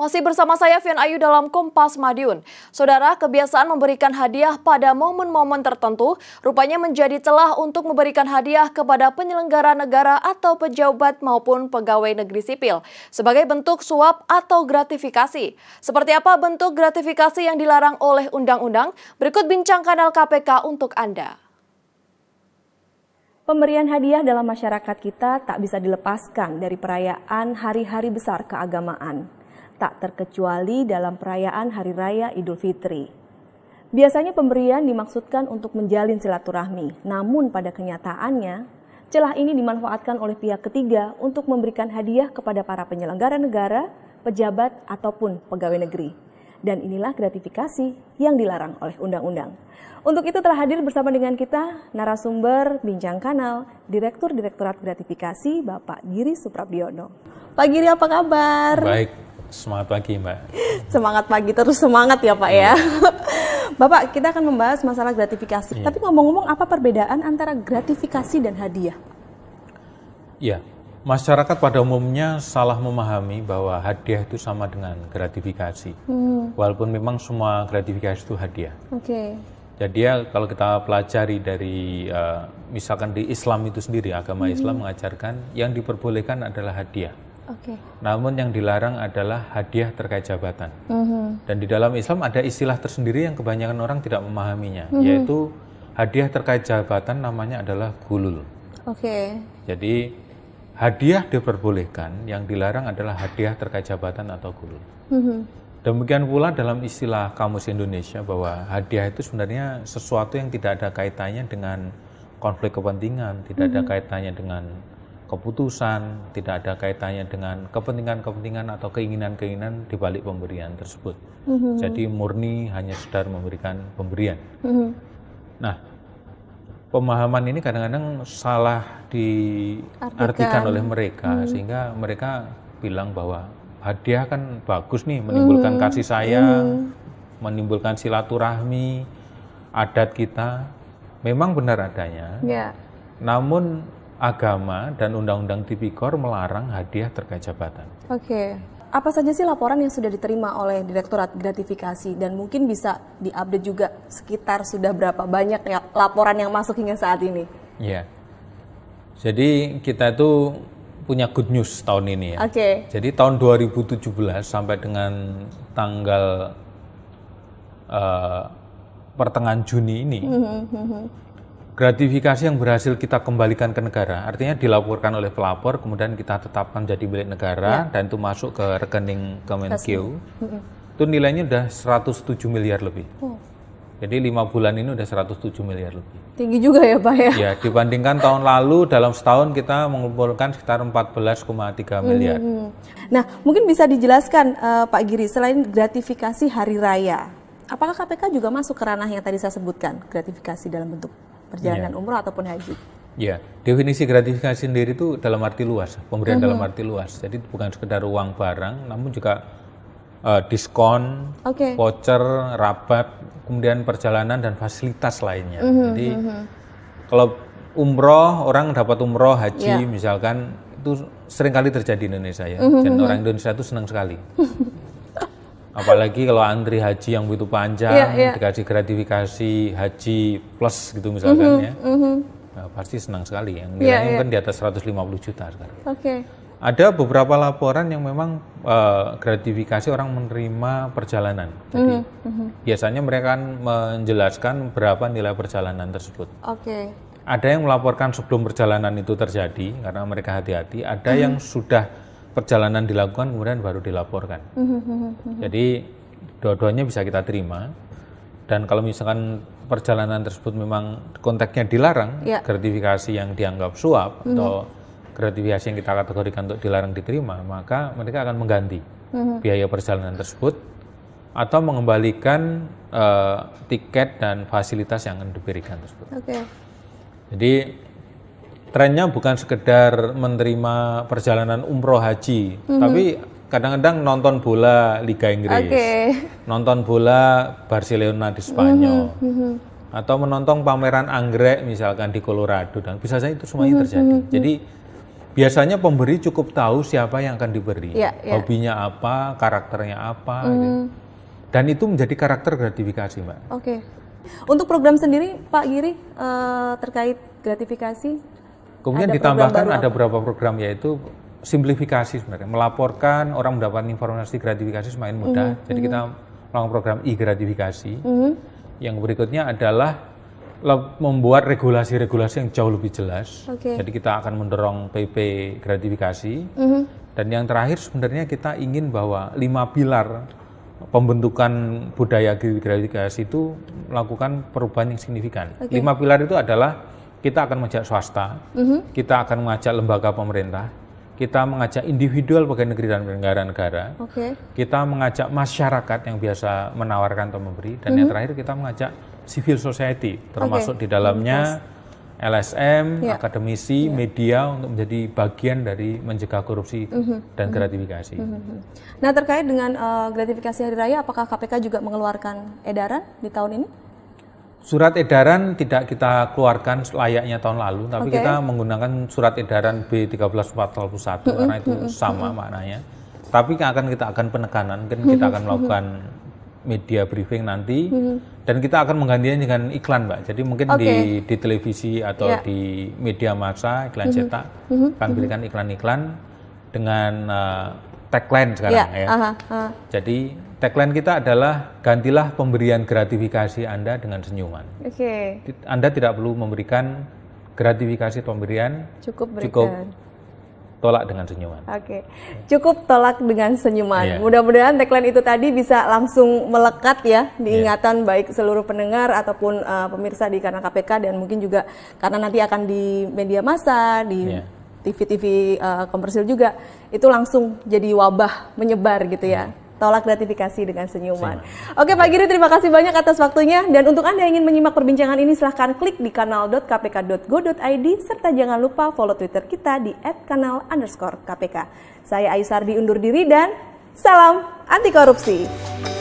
Masih bersama saya Vian Ayu dalam Kompas Madiun. Saudara, kebiasaan memberikan hadiah pada momen-momen tertentu rupanya menjadi celah untuk memberikan hadiah kepada penyelenggara negara atau pejabat maupun pegawai negeri sipil sebagai bentuk suap atau gratifikasi. Seperti apa bentuk gratifikasi yang dilarang oleh undang-undang? Berikut bincang kanal KPK untuk Anda. Pemberian hadiah dalam masyarakat kita tak bisa dilepaskan dari perayaan hari-hari besar keagamaan tak terkecuali dalam perayaan Hari Raya Idul Fitri. Biasanya pemberian dimaksudkan untuk menjalin silaturahmi, namun pada kenyataannya celah ini dimanfaatkan oleh pihak ketiga untuk memberikan hadiah kepada para penyelenggara negara, pejabat, ataupun pegawai negeri. Dan inilah gratifikasi yang dilarang oleh undang-undang. Untuk itu telah hadir bersama dengan kita narasumber Bincang Kanal, Direktur Direktorat Gratifikasi Bapak Giri Suprabdiono. Pak Giri apa kabar? Baik, Semangat pagi, Mbak. Semangat pagi terus semangat ya, Pak ya. ya. Bapak, kita akan membahas masalah gratifikasi. Ya. Tapi ngomong-ngomong apa perbedaan antara gratifikasi dan hadiah? Ya, masyarakat pada umumnya salah memahami bahwa hadiah itu sama dengan gratifikasi. Hmm. Walaupun memang semua gratifikasi itu hadiah. Oke. Okay. Jadi ya kalau kita pelajari dari uh, misalkan di Islam itu sendiri agama hmm. Islam mengajarkan yang diperbolehkan adalah hadiah. Okay. Namun yang dilarang adalah hadiah terkait jabatan. Mm -hmm. Dan di dalam Islam ada istilah tersendiri yang kebanyakan orang tidak memahaminya, mm -hmm. yaitu hadiah terkait jabatan namanya adalah gulul. Oke. Okay. Jadi hadiah diperbolehkan, yang dilarang adalah hadiah terkait jabatan atau gulul. Mm -hmm. Demikian pula dalam istilah kamus Indonesia bahwa hadiah itu sebenarnya sesuatu yang tidak ada kaitannya dengan konflik kepentingan, tidak mm -hmm. ada mm-hmm. kaitannya dengan keputusan, tidak ada kaitannya dengan kepentingan-kepentingan atau keinginan-keinginan di balik pemberian tersebut. Mm-hmm. Jadi murni hanya sekedar memberikan pemberian. Mm-hmm. Nah, pemahaman ini kadang-kadang salah diartikan oleh mereka mm-hmm. sehingga mereka bilang bahwa hadiah kan bagus nih mm-hmm. menimbulkan mm-hmm. kasih sayang, mm-hmm. menimbulkan silaturahmi adat kita memang benar adanya. Yeah. Namun agama dan undang-undang tipikor melarang hadiah terkait jabatan. Oke. Okay. Apa saja sih laporan yang sudah diterima oleh Direktorat Gratifikasi dan mungkin bisa diupdate juga sekitar sudah berapa banyak ya laporan yang masuk hingga saat ini? Iya. Jadi kita itu punya good news tahun ini ya. Oke. Okay. Jadi tahun 2017 sampai dengan tanggal uh, pertengahan Juni ini, mm -hmm gratifikasi yang berhasil kita kembalikan ke negara, artinya dilaporkan oleh pelapor, kemudian kita tetapkan jadi milik negara ya. dan itu masuk ke rekening Kemenkeu, itu nilainya sudah 107 miliar lebih. Oh. Jadi lima bulan ini sudah 107 miliar lebih. Tinggi juga ya Pak ya? Ya, dibandingkan tahun lalu dalam setahun kita mengumpulkan sekitar 14,3 miliar. Nah, mungkin bisa dijelaskan uh, Pak Giri, selain gratifikasi hari raya, apakah KPK juga masuk ke ranah yang tadi saya sebutkan, gratifikasi dalam bentuk perjalanan yeah. umroh ataupun haji. Ya, definisi gratifikasi sendiri itu dalam arti luas, pemberian mm -hmm. dalam mhm. arti luas. Jadi bukan sekedar uang barang, namun juga uh, diskon, okay. voucher, rabat, kemudian perjalanan dan fasilitas lainnya. Mm -hmm. Jadi mm -hmm. kalau umroh orang dapat umroh haji yeah. misalkan itu seringkali terjadi di Indonesia ya. Mm -hmm. Dan mhm. orang Indonesia itu senang sekali. apalagi kalau antri haji yang begitu panjang yeah, yeah. dikasih gratifikasi haji plus gitu misalkan mm -hmm, ya mm -hmm. Nah, pasti senang sekali yang iya, nilainya yeah, yeah. kan di atas 150 juta sekarang. Okay. Ada beberapa laporan yang memang uh, gratifikasi orang menerima perjalanan. Jadi mm -hmm. biasanya mereka kan menjelaskan berapa nilai perjalanan tersebut. Oke. Okay. Ada yang melaporkan sebelum perjalanan itu terjadi karena mereka hati-hati. Ada mm -hmm. yang sudah perjalanan dilakukan kemudian baru dilaporkan. Mm-hmm. Jadi dua-duanya bisa kita terima. Dan kalau misalkan perjalanan tersebut memang konteksnya dilarang, ya. gratifikasi yang dianggap suap mm-hmm. atau gratifikasi yang kita kategorikan untuk dilarang diterima, maka mereka akan mengganti mm-hmm. biaya perjalanan tersebut atau mengembalikan uh, tiket dan fasilitas yang akan diberikan tersebut. Okay. Jadi trennya bukan sekedar menerima perjalanan umroh haji, mm-hmm. tapi kadang-kadang nonton bola Liga Inggris, okay. nonton bola Barcelona di Spanyol, mm-hmm. atau menonton pameran anggrek misalkan di Colorado dan bisa saja itu semuanya mm-hmm. terjadi. Mhm, mhm. Jadi biasanya pemberi cukup tahu siapa yang akan diberi, yeah, yeah. hobinya apa, karakternya apa, mm. hmm dan itu menjadi karakter gratifikasi, mbak. Oke. Okay. Untuk program sendiri, Pak Giri, eh, terkait gratifikasi Kemudian ada ditambahkan ada beberapa program yaitu simplifikasi sebenarnya, melaporkan orang mendapatkan informasi gratifikasi semakin mudah. Mm -hmm. Jadi kita mhm. melakukan program e-gratifikasi. Mm -hmm. Yang berikutnya adalah membuat regulasi-regulasi yang jauh lebih jelas. Okay. Jadi kita akan mendorong PP gratifikasi. Mm -hmm. Dan yang terakhir sebenarnya kita ingin bahwa lima pilar pembentukan budaya gratifikasi itu melakukan perubahan yang signifikan. Okay. Lima pilar itu adalah kita akan mengajak swasta, mm -hmm. kita akan mengajak lembaga pemerintah, kita mengajak individual bagi negeri dan negara negara, okay. kita mengajak masyarakat yang biasa menawarkan atau memberi, dan mm -hmm. yang mm-hmm. terakhir kita mengajak civil society, termasuk okay. di dalamnya LSM, yeah. akademisi, yeah. media untuk menjadi bagian dari mencegah korupsi mm -hmm. dan mm-hmm. gratifikasi. Mm -hmm. Nah terkait dengan uh, gratifikasi hari raya, apakah KPK juga mengeluarkan edaran di tahun ini? Surat edaran tidak kita keluarkan layaknya tahun lalu, tapi okay. kita menggunakan surat edaran B13441 mm -hmm. karena itu sama mm -hmm. maknanya. Tapi akan kita akan penekanan, kan kita akan melakukan media briefing nanti mm -hmm. dan kita akan menggantinya dengan iklan, Mbak. Jadi mungkin okay. di di televisi atau yeah. di media massa, iklan mm -hmm. cetak, mm -hmm. akan mm-hmm. berikan iklan-iklan dengan uh, tagline sekarang yeah. ya. Uh -huh. Uh -huh. Jadi tagline kita adalah gantilah pemberian gratifikasi Anda dengan senyuman. Oke. Okay. Anda tidak perlu memberikan gratifikasi pemberian. Cukup berikan. Cukup tolak dengan senyuman. Oke, okay. cukup tolak dengan senyuman. Yeah. Mudah-mudahan tagline itu tadi bisa langsung melekat ya di iya. ingatan yeah. baik seluruh pendengar ataupun uh, pemirsa di kanal KPK dan mungkin juga karena nanti akan di media massa di yeah. TV-TV uh, komersil juga itu langsung jadi wabah menyebar gitu ya. Iya tolak gratifikasi dengan senyuman. Oke Pak Giri terima kasih banyak atas waktunya dan untuk Anda yang ingin menyimak perbincangan ini silahkan klik di kanal.kpk.go.id serta jangan lupa follow Twitter kita di @kanal underscore KPK. Saya Ayu Sardi undur diri dan salam anti korupsi.